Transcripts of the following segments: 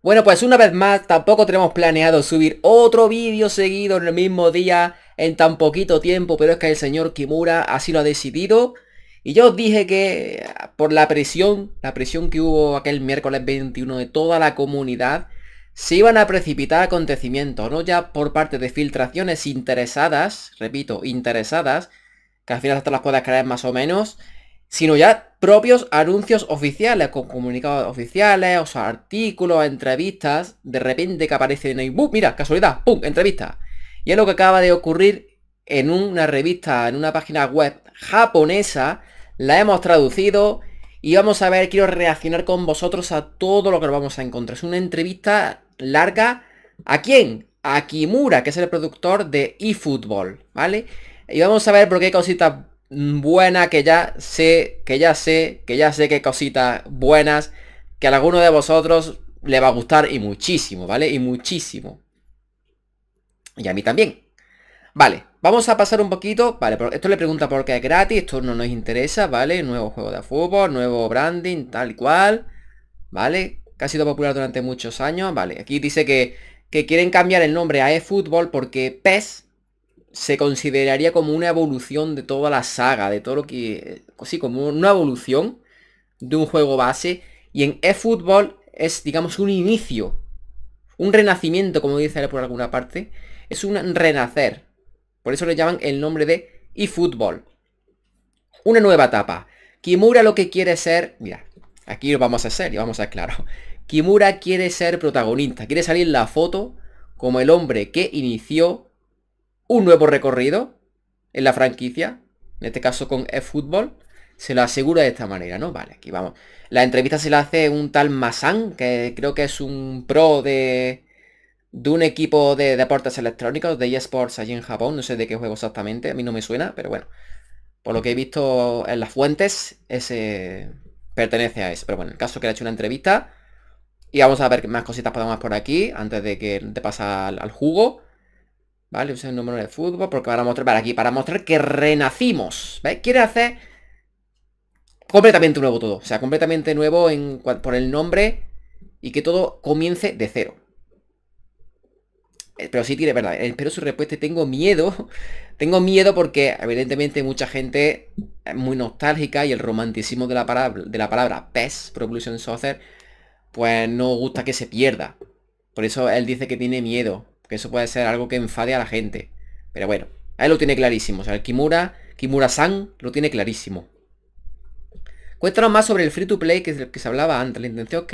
Bueno, pues una vez más, tampoco tenemos planeado subir otro vídeo seguido en el mismo día en tan poquito tiempo, pero es que el señor Kimura así lo ha decidido. Y yo os dije que por la presión, la presión que hubo aquel miércoles 21 de toda la comunidad, se iban a precipitar acontecimientos, no ya por parte de filtraciones interesadas, repito, interesadas, que al final hasta las puedes creer más o menos, sino ya propios anuncios oficiales, con comunicados oficiales, o artículos, entrevistas, de repente que aparecen ahí, ¡bum! Mira, casualidad, ¡pum! Entrevista. Y es lo que acaba de ocurrir en una revista, en una página web japonesa, la hemos traducido y vamos a ver, quiero reaccionar con vosotros a todo lo que nos vamos a encontrar. Es una entrevista larga, ¿a quién? A Kimura, que es el productor de eFootball, ¿vale? Y vamos a ver por qué cositas Mm, buena que ya sé, que ya sé, que ya sé qué cositas buenas que a alguno de vosotros le va a gustar y muchísimo, ¿vale? Y muchísimo. Y a mí también. Vale, vamos a pasar un poquito, vale, esto le pregunta por qué es gratis, esto no nos interesa, ¿vale? Nuevo juego de fútbol, nuevo branding, tal cual, ¿vale? Que ha sido popular durante muchos años, vale. Aquí dice que, que quieren cambiar el nombre a eFootball porque PES, se consideraría como una evolución de toda la saga, de todo lo que... Sí, como una evolución de un juego base. Y en eFootball es, digamos, un inicio. Un renacimiento, como dice por alguna parte. Es un renacer. Por eso le llaman el nombre de eFootball. Una nueva etapa. Kimura lo que quiere ser... Mira, aquí lo vamos a hacer y vamos a aclarar Kimura quiere ser protagonista. Quiere salir la foto como el hombre que inició un nuevo recorrido en la franquicia, en este caso con eFootball, se lo asegura de esta manera, ¿no? Vale, aquí vamos. La entrevista se la hace un tal Masan, que creo que es un pro de, de un equipo de deportes electrónicos, de eSports allí en Japón, no sé de qué juego exactamente, a mí no me suena, pero bueno. Por lo que he visto en las fuentes, ese pertenece a eso. Pero bueno, el caso que le ha hecho una entrevista. Y vamos a ver qué más cositas podemos por aquí, antes de que te pasa al, al jugo. Vale, usa el número de fútbol porque para mostrar para aquí, para mostrar que renacimos. ¿Veis? Quiere hacer completamente nuevo todo. O sea, completamente nuevo en, por el nombre y que todo comience de cero. Eh, pero sí tiene, verdad, espero su respuesta y tengo miedo. Tengo miedo porque evidentemente mucha gente es muy nostálgica y el romanticismo de la palabra, de la palabra PES, Pro Evolution Soccer, pues no gusta que se pierda. Por eso él dice que tiene miedo. Que eso puede ser algo que enfade a la gente. Pero bueno, ahí lo tiene clarísimo. O sea, el Kimura, Kimura-san lo tiene clarísimo. Cuéntanos más sobre el free to play que, es que se hablaba antes. La intención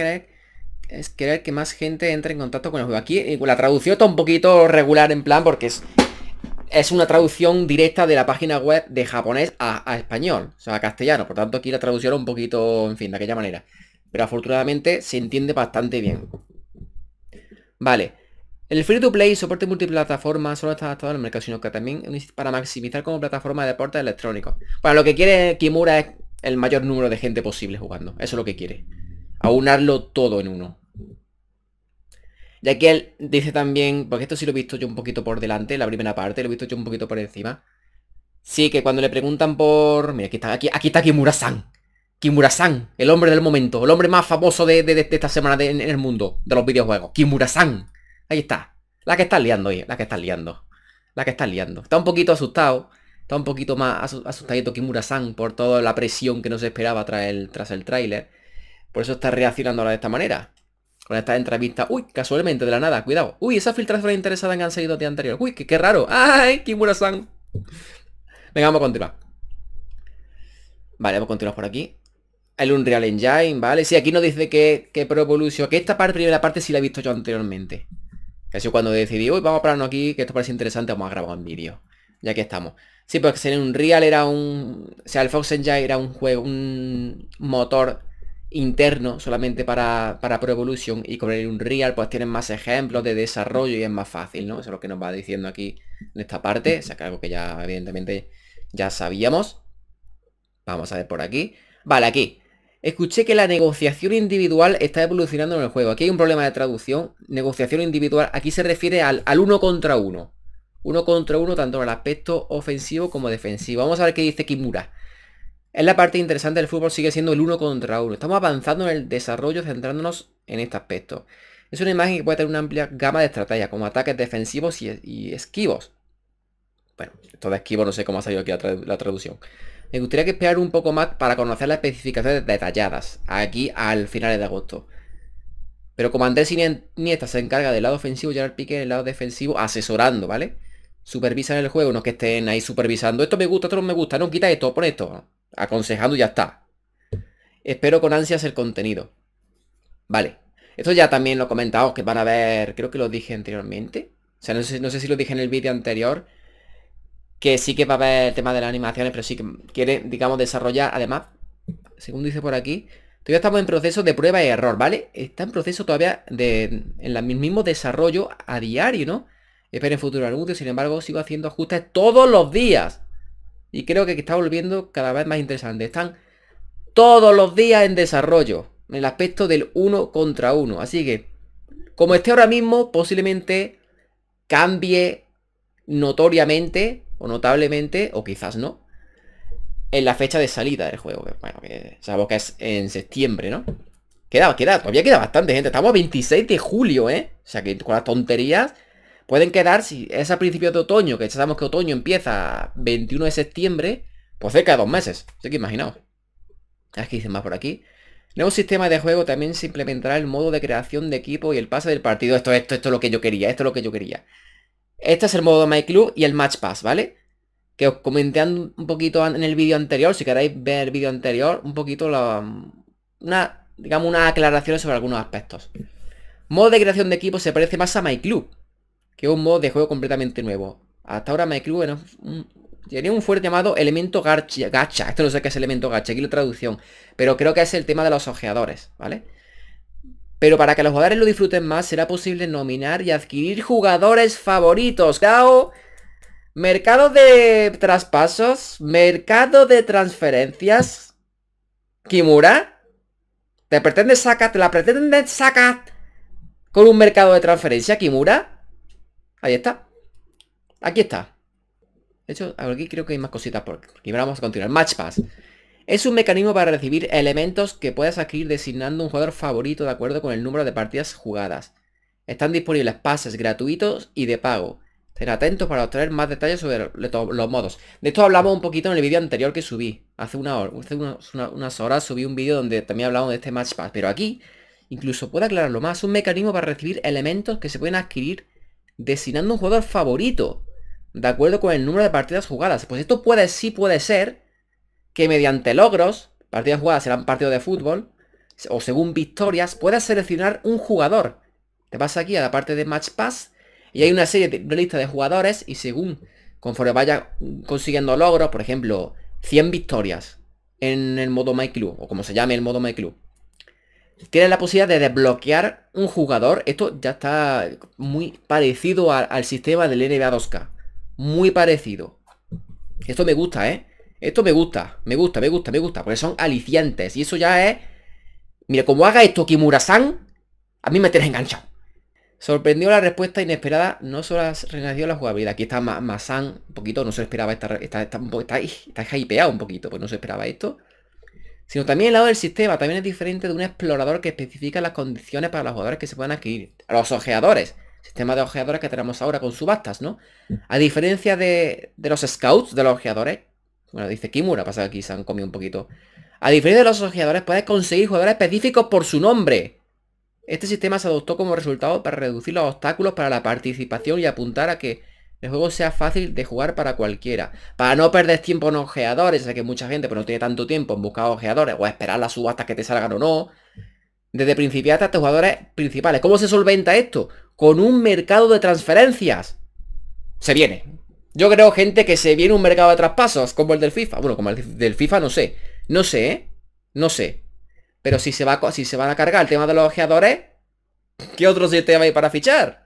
es querer que más gente entre en contacto con el juego. Aquí eh, la traducción está un poquito regular en plan porque es, es una traducción directa de la página web de japonés a, español, o sea, a castellano. Por tanto, aquí la traducción un poquito, en fin, de aquella manera. Pero afortunadamente se entiende bastante bien. Vale. El free to play soporte multiplataforma solo está adaptado al mercado, sino que también para maximizar como plataforma de deportes electrónicos. Para lo que quiere Kimura es el mayor número de gente posible jugando. Eso es lo que quiere. Aunarlo todo en uno. Ya que él dice también, porque esto sí lo he visto yo un poquito por delante, la primera parte, lo he visto yo un poquito por encima. Sí, que cuando le preguntan por... Mira, aquí está, aquí, aquí está Kimura-san. Kimura-san, el hombre del momento, el hombre más famoso de, esta semana en el mundo de los videojuegos. Kimura-san. Ahí está. La que está liando, oye. La que está liando. La que está liando. Está un poquito asustado. Está un poquito más asustadito Kimura-san por toda la presión que no se esperaba tras el, tras el tráiler. Por eso está reaccionando de esta manera. Con esta entrevista. Uy, casualmente, de la nada. Cuidado. Uy, esa filtraciones interesadas que han seguido de anterior. Uy, qué, raro. ¡Ay, Kimura-san! Venga, vamos a continuar. Vale, vamos a continuar por aquí. El Unreal Engine, ¿vale? Sí, aquí nos dice que, que que esta parte, primera parte sí la he visto yo anteriormente. Así cuando decidí, uy, vamos a pararnos aquí, que esto parece interesante, vamos a grabar un vídeo. Ya que estamos. Sí, pues en un Real era un... O sea, el Fox Engine era un juego, un motor interno solamente para, para Pro Evolution y con el Unreal pues tienen más ejemplos de desarrollo y es más fácil, ¿no? Eso es lo que nos va diciendo aquí en esta parte, o sea, que algo que ya evidentemente ya sabíamos. Vamos a ver por aquí. Vale, aquí. Escuché que la negociación individual está evolucionando en el juego. Aquí hay un problema de traducción. Negociación individual. Aquí se refiere al, uno contra uno. Uno contra uno, tanto en el aspecto ofensivo como defensivo. Vamos a ver qué dice Kimura. Es la parte interesante del fútbol, sigue siendo el uno contra uno. Estamos avanzando en el desarrollo, centrándonos en este aspecto. Es una imagen que puede tener una amplia gama de estrategias, como ataques defensivos y, esquivos. Bueno, esto de esquivo no sé cómo ha salido aquí la traducción. Me gustaría que esperar un poco más para conocer las especificaciones detalladas, aquí al final de agosto. Pero como Andrés Iniesta se encarga del lado ofensivo, Gerard Piqué el lado defensivo, asesorando, ¿vale? Supervisan el juego, no que estén ahí supervisando, esto me gusta, esto no me gusta, no, quita esto, pon esto. Aconsejando y ya está. Espero con ansias el contenido. Vale. Esto ya también lo comentado que van a ver, creo que lo dije anteriormente. O sea, no sé, no sé si lo dije en el vídeo anterior, que sí que va a ver el tema de las animaciones, pero sí que quiere, digamos, desarrollar, además, según dice por aquí, todavía estamos en proceso de prueba y error, ¿vale? Está en proceso todavía de, en el mismo desarrollo a diario, ¿no? Esperen futuro anuncios, sin embargo, sigo haciendo ajustes todos los días. Y creo que está volviendo cada vez más interesante. Están todos los días en desarrollo. En el aspecto del uno contra uno. Así que, como esté ahora mismo, posiblemente cambie notoriamente notablemente, o quizás no, en la fecha de salida del juego. Bueno, sabemos que es en septiembre, ¿no? Queda, queda, todavía queda bastante gente. Estamos a 26 de julio, ¿eh? O sea que con las tonterías pueden quedar, si es a principios de otoño, que sabemos que otoño empieza 21 de septiembre, pues cerca de dos meses. Así que imaginaos. Ah, es que dicen más por aquí. Nuevo sistema de juego también se implementará el modo de creación de equipo y el pase del partido. Esto, esto, esto es lo que yo quería, esto es lo que yo quería. Este es el modo My Club y el Match Pass, ¿vale? Que os comenté un poquito en el vídeo anterior, si queréis ver el vídeo anterior, un poquito la, una, digamos, una aclaraciones sobre algunos aspectos. Modo de creación de equipos se parece más a My Club, que un modo de juego completamente nuevo. Hasta ahora My Club tenía un fuerte llamado elemento gacha. Esto no sé qué es elemento gacha, aquí la traducción. Pero creo que es el tema de los ojeadores, ¿vale? Pero para que los jugadores lo disfruten más, será posible nominar y adquirir jugadores favoritos. Dao, mercado de traspasos, mercado de transferencias. Kimura, ¿te pretende sacar, te la pretenden sacar con un mercado de transferencia, Kimura? Ahí está. Aquí está. De hecho, aquí creo que hay más cositas porque vamos a continuar. Match Pass. Es un mecanismo para recibir elementos que puedes adquirir designando un jugador favorito de acuerdo con el número de partidas jugadas. Están disponibles pases gratuitos y de pago. Estén atentos para obtener más detalles sobre los modos. De esto hablamos un poquito en el vídeo anterior que subí. Hace, unas, horas subí un vídeo donde también hablamos de este Match Pass. Pero aquí, incluso puedo aclararlo más, es un mecanismo para recibir elementos que se pueden adquirir designando un jugador favorito. De acuerdo con el número de partidas jugadas. Pues esto puede, sí puede ser que mediante logros, partidas jugadas serán partidos de fútbol, o según victorias, puedas seleccionar un jugador. Te vas aquí a la parte de Match Pass y hay una serie de lista de jugadores y según conforme vaya consiguiendo logros, por ejemplo, 100 victorias en el modo My Club o como se llame el modo My Club, tienes la posibilidad de desbloquear un jugador. Esto ya está muy parecido al sistema del NBA 2K. Muy parecido. Esto me gusta, ¿eh? Esto me gusta, me gusta, me gusta, me gusta. Porque son alicientes. Y eso ya es... Mira, como haga esto Kimura-san, a mí me tienes enganchado. Sorprendió la respuesta inesperada, no solo renació la jugabilidad. Aquí está Masan, un poquito, no se esperaba esta... Está, hypeado un poquito, pues no se esperaba esto. Sino también el lado del sistema, también es diferente de un explorador que especifica las condiciones para los jugadores que se puedan adquirir. Los ojeadores, sistema de ojeadores que tenemos ahora con subastas, ¿no? A diferencia de, de los scouts, de los ojeadores, bueno, dice Kimura, pasa aquí se han comido un poquito. A diferencia de los ojeadores, puedes conseguir jugadores específicos por su nombre. Este sistema se adoptó como resultado para reducir los obstáculos para la participación y apuntar a que el juego sea fácil de jugar para cualquiera. Para no perder tiempo en ojeadores, sé que mucha gente pues, no tiene tanto tiempo en buscar ojeadores o esperar las subastas que te salgan o no. Desde principiantes hasta jugadores principales. ¿Cómo se solventa esto? Con un mercado de transferencias. Se viene. Yo creo, gente, que se viene un mercado de traspasos como el del FIFA. Bueno, como el del FIFA no sé. No sé, ¿eh? No sé. Pero si se, va, si se van a cargar el tema de los ojeadores, ¿qué otros sistema hay para fichar?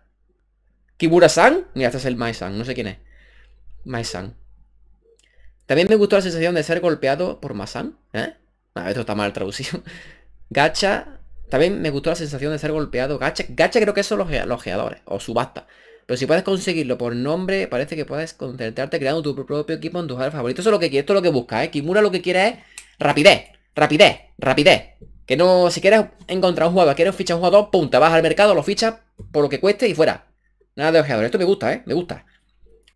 kibura san Mira, este es el mai no sé quién es. mai También me gustó la sensación de ser golpeado por Masan, ¿eh? ver ah, esto está mal traducido. Gacha. También me gustó la sensación de ser golpeado. Gacha, gacha creo que son los, los ojeadores. O subasta. Pero si puedes conseguirlo por nombre, parece que puedes concentrarte creando tu propio equipo en tus jugador favoritos. Eso es lo que esto es lo que busca, ¿eh? Kimura lo que quiere es rapidez, rapidez, rapidez. Que no, si quieres encontrar un jugador, quieres fichar un jugador, punta, vas al mercado, lo fichas por lo que cueste y fuera. Nada de ojeador. Esto me gusta, ¿eh? Me gusta.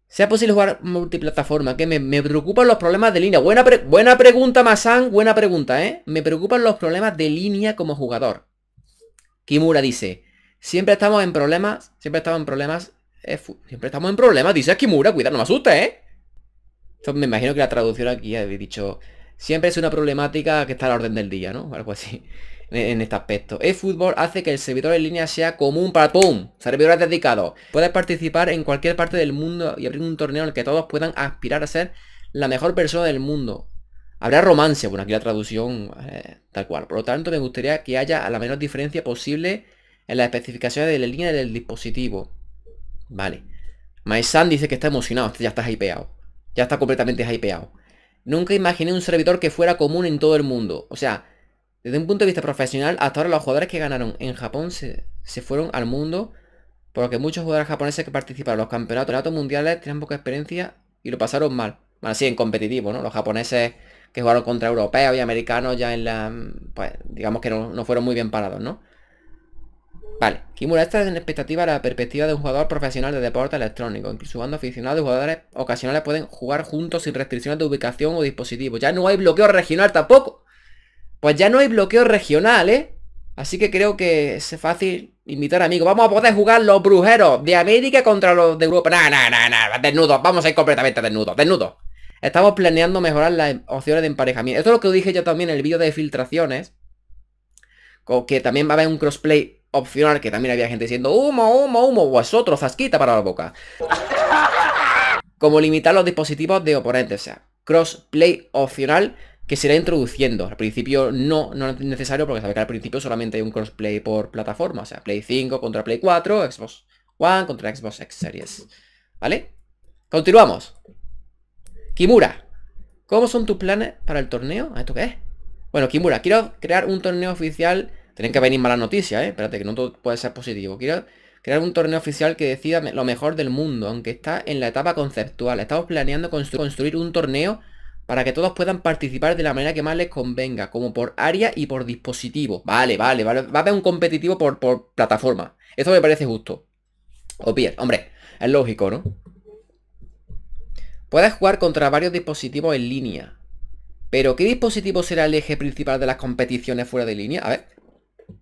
Sea posible jugar multiplataforma, que me, preocupan los problemas de línea. Buena, buena pregunta, Masan, buena pregunta, ¿eh? Me preocupan los problemas de línea como jugador. Kimura dice, siempre estamos en problemas, siempre estamos en problemas siempre estamos en problemas. Dice Kimura, cuidado, no me asustes, ¿eh? Entonces me imagino que la traducción aquí he dicho... Siempre es una problemática que está a la orden del día, ¿no? Algo así. En, este aspecto. fútbol hace que el servidor en línea sea común para todos Servidores dedicados. Puedes participar en cualquier parte del mundo y abrir un torneo en el que todos puedan aspirar a ser la mejor persona del mundo. Habrá romance, bueno, aquí la traducción eh, tal cual. Por lo tanto, me gustaría que haya la menor diferencia posible en las especificaciones de la línea del dispositivo. Vale. Maesan dice que está emocionado, este ya está hypeado. Ya está completamente hypeado. Nunca imaginé un servidor que fuera común en todo el mundo. O sea, desde un punto de vista profesional, hasta ahora los jugadores que ganaron en Japón se, fueron al mundo. Porque muchos jugadores japoneses que participaron en los campeonatos mundiales tenían poca experiencia y lo pasaron mal. Bueno, sí, en competitivo, ¿no? Los japoneses que jugaron contra europeos y americanos ya en la... Pues digamos que no fueron muy bien parados, ¿no? Vale, Kimura es en expectativa la perspectiva de un jugador profesional de deporte electrónico, incluso cuando aficionados y jugadores ocasionales pueden jugar juntos sin restricciones de ubicación o dispositivos. Ya no hay bloqueo regional tampoco. Pues ya no hay bloqueo regional, ¿eh? Así que creo que es fácil invitar amigos. Vamos a poder jugar los brujeros de América contra los de Europa. Nah, nah, nah, nah. Desnudos. Vamos a ir completamente desnudos. Desnudos. Estamos planeando mejorar las opciones de emparejamiento. Esto es lo que dije yo también en el vídeo de filtraciones. que también va a haber un crossplay opcional que también había gente diciendo humo, humo, humo, o otro zasquita para la boca. Como limitar los dispositivos de oponentes, o sea, crossplay opcional que se irá introduciendo. Al principio no, no es necesario porque sabe que al principio solamente hay un crossplay por plataforma, o sea, Play 5 contra Play 4, Xbox One contra Xbox X Series. ¿Vale? Continuamos. Kimura, ¿cómo son tus planes para el torneo? ¿Esto qué es? Bueno, Kimura, quiero crear un torneo oficial tienen que venir malas noticias, ¿eh? Espérate, que no todo puede ser positivo. Quiero crear un torneo oficial que decida lo mejor del mundo, aunque está en la etapa conceptual. Estamos planeando construir un torneo para que todos puedan participar de la manera que más les convenga, como por área y por dispositivo. Vale, vale, vale. Va a haber un competitivo por, por plataforma. Eso me parece justo. O bien, hombre, es lógico, ¿no? Puedes jugar contra varios dispositivos en línea. Pero, ¿qué dispositivo será el eje principal de las competiciones fuera de línea? A ver,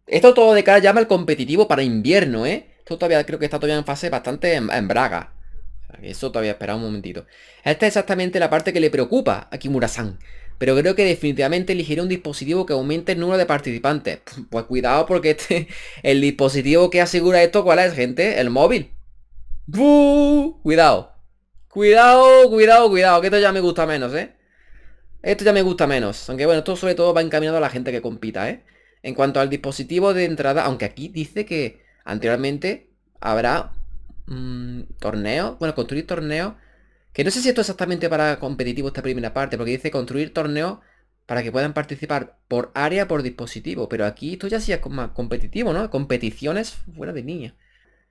esto todo de cara llama al competitivo para invierno, ¿eh? Esto todavía creo que está todavía en fase bastante en, braga. Eso todavía espera un momentito. Esta es exactamente la parte que le preocupa a Kimura-san. Pero creo que definitivamente elegiré un dispositivo que aumente el número de participantes. Pues cuidado porque este, el dispositivo que asegura esto, ¿cuál es, gente? El móvil. Cuidado. Cuidado, cuidado, cuidado. Que esto ya me gusta menos, ¿eh? Esto ya me gusta menos. Aunque bueno, esto sobre todo va encaminado a la gente que compita, ¿eh? En cuanto al dispositivo de entrada, aunque aquí dice que anteriormente habrá mm, torneos, bueno, construir torneos, que no sé si esto es exactamente para competitivo esta primera parte, porque dice construir torneos para que puedan participar por área, por dispositivo, pero aquí esto ya sí es más competitivo, ¿no? Competiciones fuera de niña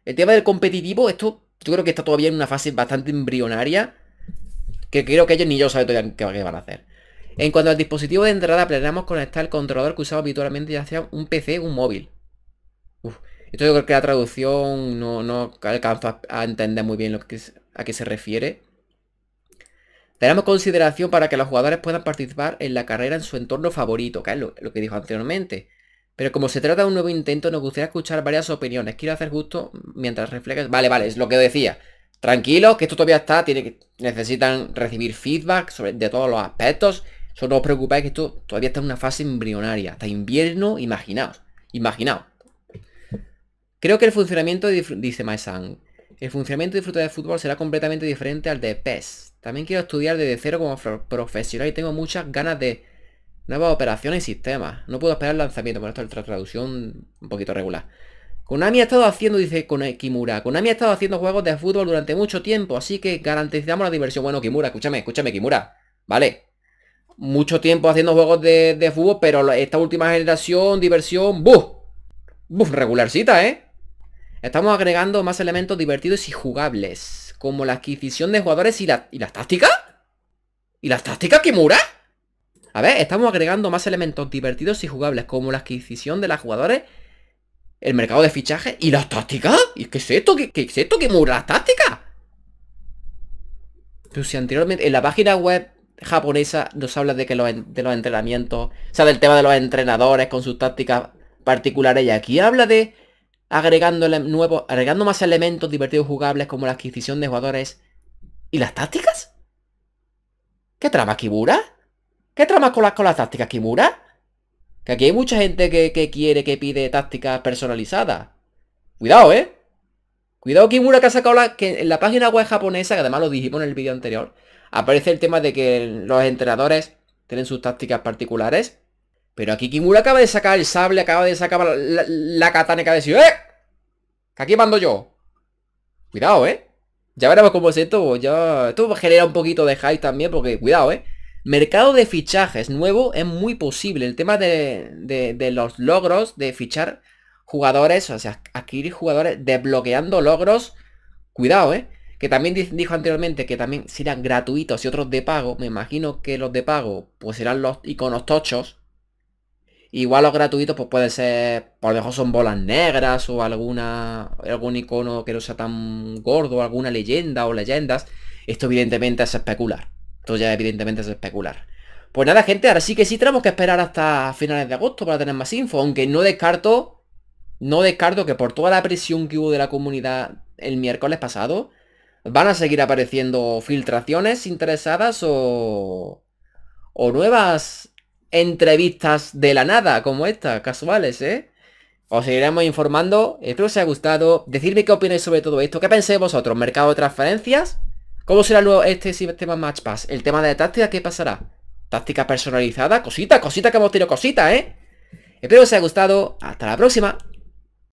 El tema del competitivo, esto yo creo que está todavía en una fase bastante embrionaria, que creo que ellos ni yo saben todavía qué van a hacer. En cuanto al dispositivo de entrada, planeamos conectar el controlador que usaba habitualmente ya sea un PC o un móvil. esto yo creo que la traducción no, alcanza a entender muy bien a qué se refiere. Tenemos consideración para que los jugadores puedan participar en la carrera en su entorno favorito, que es lo, que dijo anteriormente. Pero como se trata de un nuevo intento, nos gustaría escuchar varias opiniones. Quiero hacer justo mientras reflejas... Vale, vale, es lo que decía. Tranquilo, que esto todavía está, tiene necesitan recibir feedback de todos los aspectos. Solo no os preocupéis que esto todavía está en una fase embrionaria. Hasta invierno, imaginaos. Imaginaos. Creo que el funcionamiento, de, dice Maesan, el funcionamiento de de fútbol será completamente diferente al de PES. También quiero estudiar desde cero como profesional y tengo muchas ganas de nuevas operaciones y sistemas. No puedo esperar el lanzamiento. Bueno, esto es la traducción un poquito regular. Konami ha estado haciendo, dice Kimura, Konami ha estado haciendo juegos de fútbol durante mucho tiempo, así que garantizamos la diversión. Bueno, Kimura, escúchame, escúchame, Kimura. Vale, mucho tiempo haciendo juegos de, fútbol, pero esta última generación, diversión, ¡buf! ¡Buf! Regularcita, ¿eh? Estamos agregando más elementos divertidos y jugables, como la adquisición de jugadores y, la, ¿y las tácticas. ¿Y las tácticas, mura? A ver, estamos agregando más elementos divertidos y jugables, como la adquisición de los jugadores, el mercado de fichaje. y las tácticas. ¿Y qué es esto? ¿Qué, qué es esto, Kimura? ¿Las tácticas? Pero si anteriormente en la página web japonesa nos habla de que los, de los entrenamientos, o sea, del tema de los entrenadores con sus tácticas particulares. Y aquí habla de agregando, nuevos, agregando más elementos divertidos jugables como la adquisición de jugadores y las tácticas. ¿Qué trama Kimura? ¿Qué trama con las, con las tácticas Kimura? Que aquí hay mucha gente que, quiere, que pide tácticas personalizadas. Cuidado, ¿eh? Cuidado Kimura que ha sacado la, que en la página web japonesa, que además lo dijimos en el vídeo anterior, aparece el tema de que los entrenadores tienen sus tácticas particulares. Pero aquí Kimura acaba de sacar el sable, acaba de sacar la, katana Que ha de ¡eh! Que aquí mando yo. Cuidado, ¿eh? Ya veremos cómo es esto. Pues ya... Esto genera un poquito de hype también porque, cuidado, ¿eh? Mercado de fichajes nuevo es muy posible. El tema de los logros, de fichar jugadores, o sea, adquirir jugadores desbloqueando logros. Cuidado, ¿eh? Que también dijo anteriormente que también serán gratuitos y otros de pago. Me imagino que los de pago pues serán los iconos tochos. Igual los gratuitos pues pueden ser, por lo mejor son bolas negras o alguna algún icono que no sea tan gordo, alguna leyenda o leyendas. Esto evidentemente es especular. Esto ya evidentemente es especular. Pues nada, gente, ahora sí que sí tenemos que esperar hasta finales de agosto para tener más info, aunque no descarto, no descarto que por toda la presión que hubo de la comunidad el miércoles pasado, ¿Van a seguir apareciendo filtraciones interesadas o... nuevas entrevistas de la nada como esta, casuales, eh? Os seguiremos informando, espero que os haya gustado. Decidme qué opináis sobre todo esto, qué pensáis vosotros, mercado de transferencias. ¿Cómo será luego este sistema este Match Pass? El tema de táctica, ¿qué pasará? Táctica personalizada, cosita, cosita que hemos tenido cosita, ¿eh? Espero que os haya gustado, hasta la próxima.